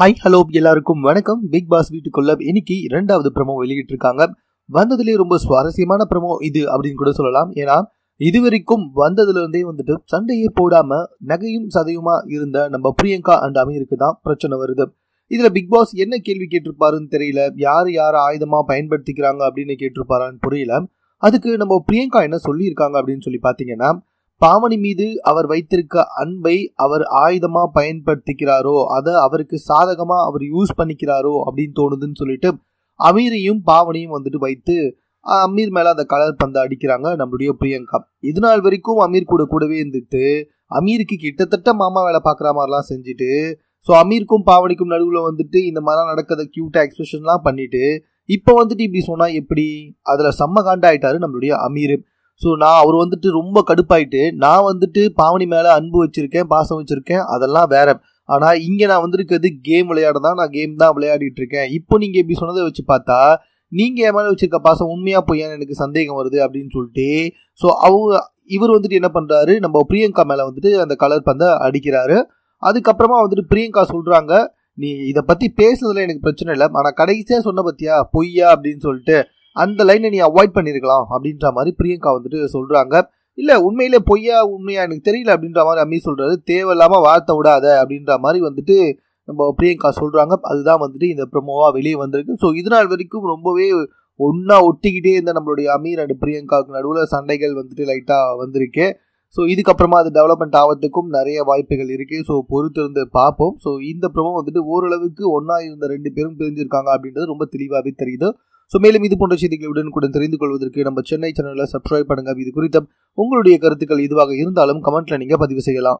hi hello எல்லாருக்கும் வணக்கம் big pass வீட்டுக்குள்ள இன்னைக்கு இரண்டாவது ப்ரமோ இருக்காங்க வந்ததுலேயே ரொம்ப சுவாரஸ்யமான ப்ரமோ இது அப்படின்னு கூட சொல்லலாம் ஏன்னா இது வரைக்கும் வந்ததுலேருந்தே வந்துட்டு சண்டையே போடாம நகையும் சதையுமா இருந்த நம்ம பிரியங்கா அண்ட் அமீருக்கு தான் பிரச்சனை வருது இதில் பிக் பாஸ் என்ன கேள்வி கேட்டிருப்பாருன்னு தெரியல யார் யார் ஆயுதமாக பயன்படுத்திக்கிறாங்க அப்படின்னு கேட்டிருப்பாரான்னு புரியல அதுக்கு நம்ம பிரியங்கா என்ன சொல்லியிருக்காங்க அப்படின்னு சொல்லி பார்த்தீங்கன்னா பாமணி மீது அவர் வைத்திருக்க அன்பை அவர் ஆயுதமா பயன்படுத்திக்கிறாரோ அதை அவருக்கு சாதகமா அவர் யூஸ் பண்ணிக்கிறாரோ அப்படின்னு தோணுதுன்னு சொல்லிட்டு அமீரையும் பாவனையும் வந்துட்டு வைத்து அமீர் மேல அந்த கலர் பந்தை அடிக்கிறாங்க நம்மளுடைய பிரியங்கா இது நாள் வரைக்கும் அமீர் கூட கூடவே இருந்துட்டு அமீருக்கு கிட்டத்தட்ட மாமா வேலை பார்க்குற மாதிரிலாம் செஞ்சுட்டு ஸோ அமீருக்கும் பாவனிக்கும் நடுவில் வந்துட்டு இந்த மாதிரிலாம் நடக்கிறத கியூட்டாக எக்ஸ்பிரஷன்லாம் பண்ணிட்டு இப்போ வந்துட்டு இப்படி சொன்னால் எப்படி அதில் செம்ம காண்டாயிட்டாரு நம்மளுடைய அமீர் ஸோ நான் அவர் வந்துட்டு ரொம்ப கடுப்பாயிட்டு நான் வந்துட்டு பாவனி மேலே அன்பு வச்சுருக்கேன் பாசம் வச்சுருக்கேன் அதெல்லாம் வேற ஆனால் இங்கே நான் வந்திருக்கிறது கேம் விளையாட தான் நான் கேம் தான் விளையாடிட்டு இருக்கேன் இப்போ நீங்கள் எப்படி சொன்னதை வச்சு பார்த்தா நீங்கள் என் மேலே வச்சுருக்க பாசம் உண்மையாக பொய்யான்னு எனக்கு சந்தேகம் வருது அப்படின்னு சொல்லிட்டு ஸோ அவங்க இவர் வந்துட்டு என்ன பண்ணுறாரு நம்ம பிரியங்கா மேலே வந்துட்டு அந்த கலர் பந்தை அடிக்கிறாரு அதுக்கப்புறமா வந்துட்டு பிரியங்கா சொல்கிறாங்க நீ இதை பற்றி பேசுனதில் எனக்கு பிரச்சனை இல்லை ஆனால் கடைசியாக சொன்ன பற்றியா பொய்யா அப்படின்னு சொல்லிட்டு அந்த லைனை நீ அவாய்ட் பண்ணியிருக்கலாம் அப்படின்ற மாதிரி பிரியங்கா வந்துட்டு சொல்கிறாங்க இல்லை உண்மையிலே பொய்யா உண்மையா எனக்கு தெரியல அப்படின்ற மாதிரி அம்மி சொல்கிறாரு தேவையில்லாமல் வாழ்த்த விடாத அப்படின்ற மாதிரி வந்துட்டு நம்ம பிரியங்கா சொல்கிறாங்க அதுதான் வந்துட்டு இந்த ப்ரமோவாக வெளியே வந்திருக்கு ஸோ இதனால் வரைக்கும் ரொம்பவே ஒன்றா ஒட்டிக்கிட்டே இருந்த நம்மளுடைய அமீர் அண்ட் பிரியங்காவுக்கு நடுவில் சண்டைகள் வந்துட்டு லைட்டாக வந்திருக்கு ஸோ இதுக்கப்புறமா அது டெவலப்மெண்ட் ஆகிறதுக்கும் நிறைய வாய்ப்புகள் இருக்குது ஸோ பொறுத்திருந்து பார்ப்போம் ஸோ இந்த ப்ரமோ வந்துட்டு ஓரளவுக்கு ஒன்றா இருந்த ரெண்டு பேரும் பிரிஞ்சிருக்காங்க அப்படின்றது ரொம்ப தெளிவாகவே தெரியுது ஸோ மேலும் இது போன்ற செய்திகளை உடனுக்குடன் தெரிந்து கொள்வதற்கு நம்ம சென்னை சேனலில் சப்ஸ்கிரைப் பண்ணுங்க இது குறித்த உங்களுடைய கருத்துக்கள் இதுவாக இருந்தாலும் கமெண்ட்ல நீங்க பதிவு செய்யலாம்